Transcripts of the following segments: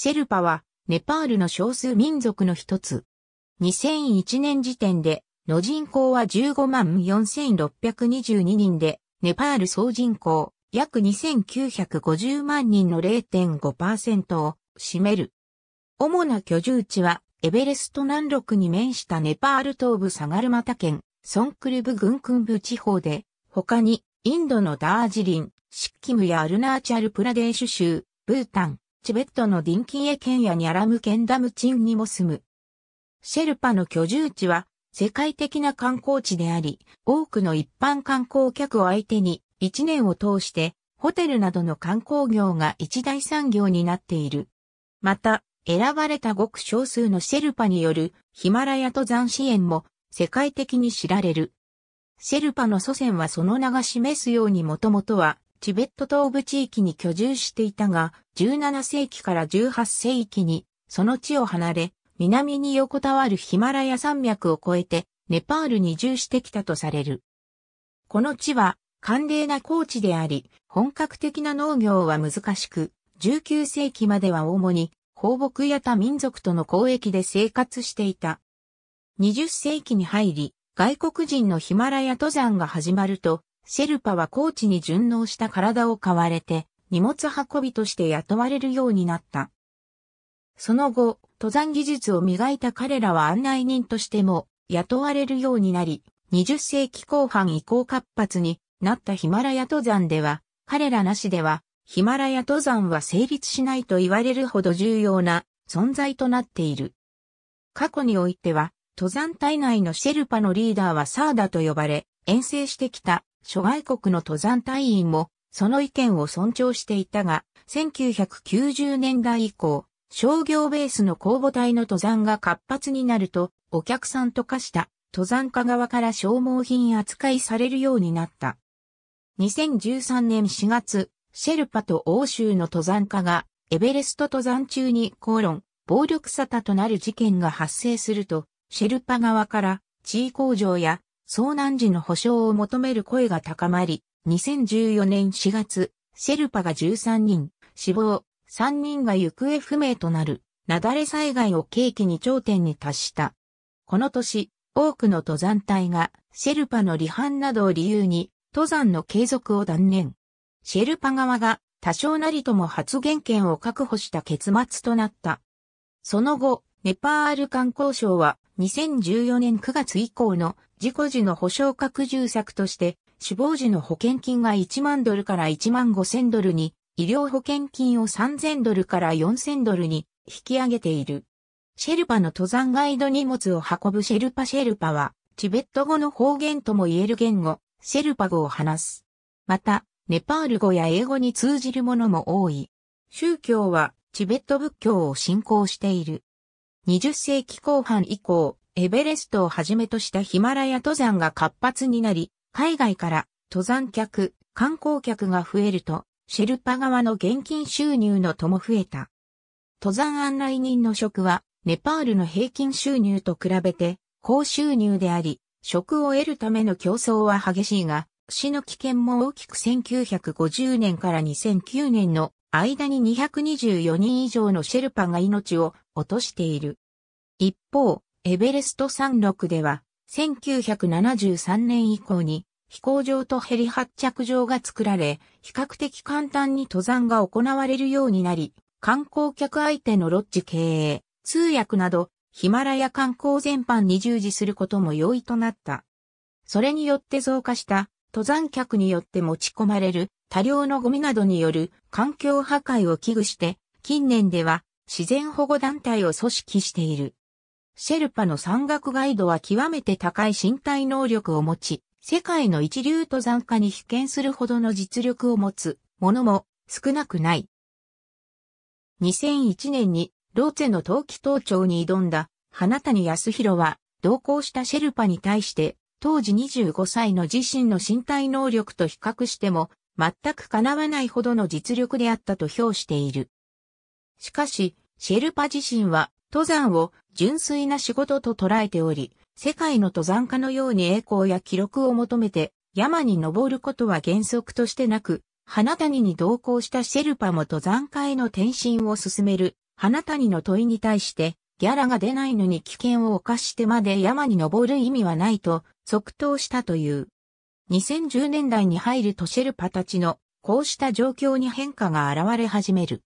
シェルパは、ネパールの少数民族の一つ。2001年時点で、の人口は15万4622人で、ネパール総人口約2950万人の0.5%を占める。主な居住地は、エベレスト南麓に面したネパール東部サガルマタ県、ソンクルブ軍訓部地方で、他に、インドのダージリン、シッキムやアルナーチャルプラデーシュ州、ブータン、チベットのディンキエ県やニャラム県ダムチンにも住む。シェルパの居住地は世界的な観光地であり、多くの一般観光客を相手に一年を通してホテルなどの観光業が一大産業になっている。また、選ばれたごく少数のシェルパによるヒマラヤ登山支援も世界的に知られる。シェルパの祖先はその名が示すようにもともとはチベット東部地域に居住していたが、17世紀から18世紀に、その地を離れ、南に横たわるヒマラヤ山脈を越えて、ネパールに移住してきたとされる。この地は、寒冷な高地であり、本格的な農業は難しく、19世紀までは主に放牧や他民族との交易で生活していた。20世紀に入り、外国人のヒマラヤ登山が始まると、シェルパはコーチに順応した体を買われて、荷物運びとして雇われるようになった。その後、登山技術を磨いた彼らは案内人としても雇われるようになり、20世紀後半以降活発になったヒマラヤ登山では、彼らなしではヒマラヤ登山は成立しないと言われるほど重要な存在となっている。過去においては、登山隊内のシェルパのリーダーはサーダと呼ばれ、遠征してきた諸外国の登山隊員もその意見を尊重していたが、1990年代以降、商業ベースの公募隊の登山が活発になると、お客さんと化した登山家側から消耗品扱いされるようになった。2013年4月、シェルパと欧州の登山家がエベレスト登山中に口論、暴力沙汰となる事件が発生すると、シェルパ側から地位向上や遭難時の保障を求める声が高まり、2014年4月、シェルパが13人、死亡、3人が行方不明となる、雪崩災害を契機に頂点に達した。この年、多くの登山隊が、シェルパの離反などを理由に、登山の継続を断念。シェルパ側が、多少なりとも発言権を確保した結末となった。その後、ネパール観光省は、2014年9月以降の事故時の保障拡充策として、死亡時の保険金が1万ドルから1万5千ドルに、医療保険金を3000ドルから4000ドルに引き上げている。シェルパの登山ガイド荷物を運ぶシェルパシェルパは、チベット語の方言とも言える言語、シェルパ語を話す。また、ネパール語や英語に通じるものも多い。宗教はチベット仏教を信仰している。20世紀後半以降、エベレストをはじめとしたヒマラヤ登山が活発になり、海外から登山客、観光客が増えると、シェルパ側の現金収入のとも増えた。登山案内人の職は、ネパールの平均収入と比べて、高収入であり、職を得るための競争は激しいが、死の危険も大きく1950年から2009年の間に224人以上のシェルパが命を落としている。一方、エベレスト山麓では、1973年以降に飛行場とヘリ発着場が作られ、比較的簡単に登山が行われるようになり、観光客相手のロッジ経営、通訳など、ヒマラヤ観光全般に従事することも容易となった。それによって増加した登山客によって持ち込まれる多量のゴミなどによる環境破壊を危惧して、近年では自然保護団体を組織している。シェルパの山岳ガイドは極めて高い身体能力を持ち、世界の一流登山家に被験するほどの実力を持つものも少なくない。2001年にローツェの冬季登頂に挑んだ花谷康弘は同行したシェルパに対して当時25歳の自身の身体能力と比較しても全く叶わないほどの実力であったと評している。しかし、シェルパ自身は登山を純粋な仕事と捉えており、世界の登山家のように栄光や記録を求めて山に登ることは原則としてなく、花谷に同行したシェルパも登山家への転身を進める花谷の問いに対して、ギャラが出ないのに危険を冒してまで山に登る意味はないと即答したという。2010年代に入るとシェルパたちのこうした状況に変化が現れ始める。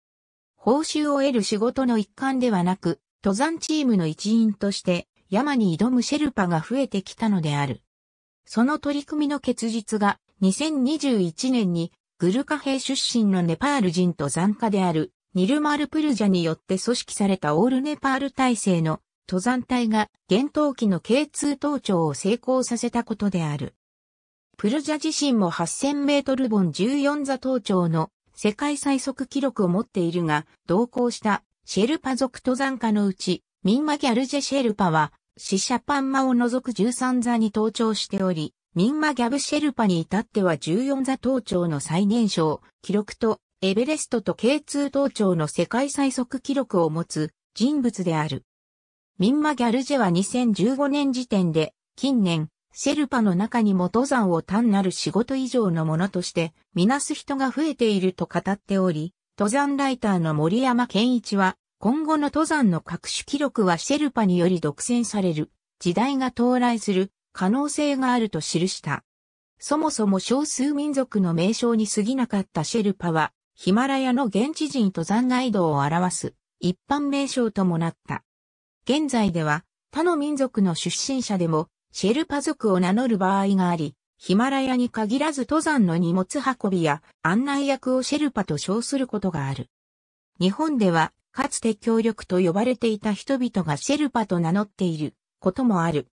報酬を得る仕事の一環ではなく、登山チームの一員として山に挑むシェルパが増えてきたのである。その取り組みの結実が2021年にグルカ兵出身のネパール人登山家であるニルマルプルジャによって組織されたオールネパール体制の登山隊が厳冬期の K2 登頂を成功させたことである。プルジャ自身も8000メートル本14座登頂の世界最速記録を持っているが、同行したシェルパ族登山家のうち、ミンマギャルジェシェルパは、死者パンマを除く13座に登頂しており、ミンマギャブシェルパに至っては14座登頂の最年少、記録と、エベレストと K2 登頂の世界最速記録を持つ人物である。ミンマギャルジェは2015年時点で、近年、シェルパの中にも登山を単なる仕事以上のものとしてみなす人が増えていると語っており、登山ライターの森山健一は、今後の登山の各種記録はシェルパにより独占される、時代が到来する可能性があると記した。そもそも少数民族の名称に過ぎなかったシェルパは、ヒマラヤの現地人登山ガイドを表す一般名称ともなった。現在では他の民族の出身者でもシェルパ族を名乗る場合があり、ヒマラヤに限らず登山の荷物運びや案内役をシェルパと称することがある。日本では、かつて協力と呼ばれていた人々がシェルパと名乗っていることもある。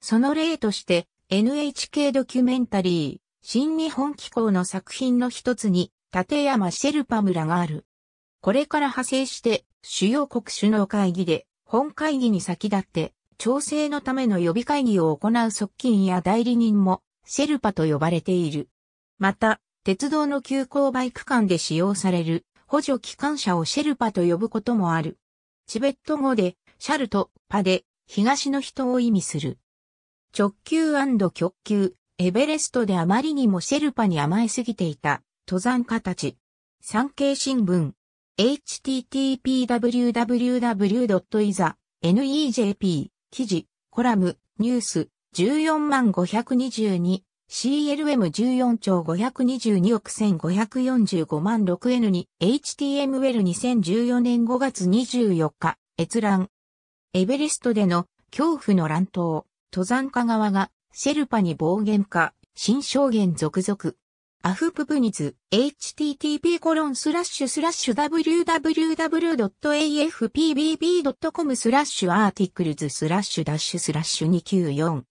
その例として NHK ドキュメンタリー、新日本機構の作品の一つに、立山シェルパ村がある。これから派生して、主要国首脳会議で、本会議に先立って、調整のための予備会議を行う側近や代理人も、シェルパと呼ばれている。また、鉄道の急勾配区間で使用される補助機関車をシェルパと呼ぶこともある。チベット語で、シャルとパで、東の人を意味する。直球極球、エベレストであまりにもシェルパに甘えすぎていた、登山家たち。産経新聞、h t t p w w w i a n e j p 記事、コラム、ニュース、14万 522CLM14 兆522億1545万 6N に HTML2014 年5月24日閲覧エベレストでの恐怖の乱闘登山家側がシェルパに暴言化新証言続々アフプブニズ、http コロンスラッシュスラッシュ www.afpbb.com スラッシュアーティクルズスラッシュダッシュスラッシュ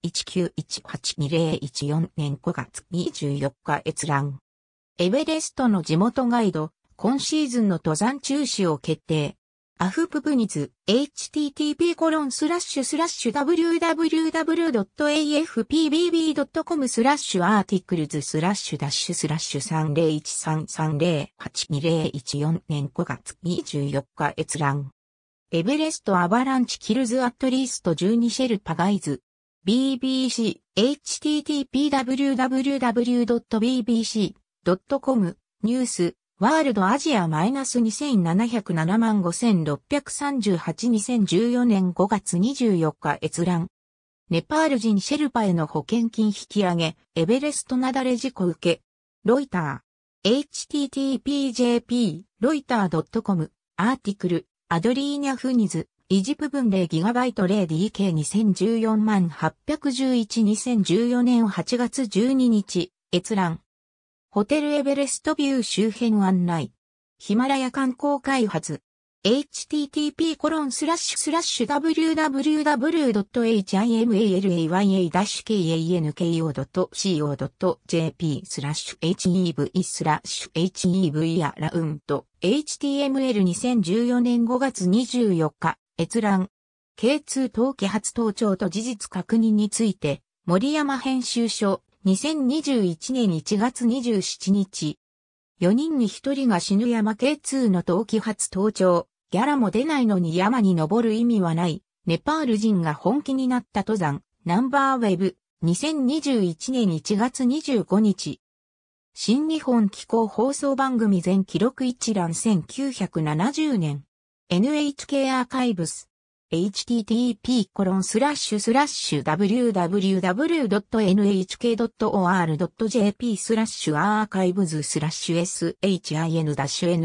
29419182014年5月24日閲覧。エベレストの地元ガイド、今シーズンの登山中止を決定。アフププニズ、http://www.afpbb.com コロンススララッッシシュュスラッシュアーティクルズスラッシュダッシュスラッシュ3013308201年5月24日閲覧。エベレストアバランチキルズアットリースト12シェルパガイズ。BBC、http://www.bbc.com ニュースワールドアジアマイナス2707万56382014年5月24日閲覧。ネパール人シェルパへの保険金引き上げ、エベレストなだれ事故受け。ロイター。httpjp, ロイター .com、アーティクル、アドリーニャ・フニズ、イジプ分バイト0 d k 2 0 1 4万8112014年8月12日、閲覧。ホテルエベレストビュー周辺案内。ヒマラヤ観光開発。http コロンスラッシュスラッシュ www.himalaya-kanko.co.jp スラッシュ hev スラッシュ hev アラウンド html2014 年5月24日閲覧 K2 登記発登聴と事実確認について森山編集所2021年1月27日。4人に1人が死ぬ山 K2 の冬季初登頂。ギャラも出ないのに山に登る意味はない。ネパール人が本気になった登山。ナンバーウェブ。2021年1月25日。新日本気候放送番組全記録一覧1970年。NHK アーカイブス。http://www.nhk.or.jp スラッシュアーカイブズスラッシュ s h i n n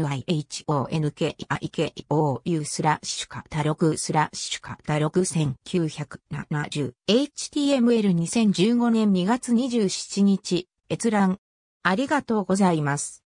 i h o n k i k o u スラッシュカタログスラッシュカタログ 1970html2015 年2月27日閲覧ありがとうございます。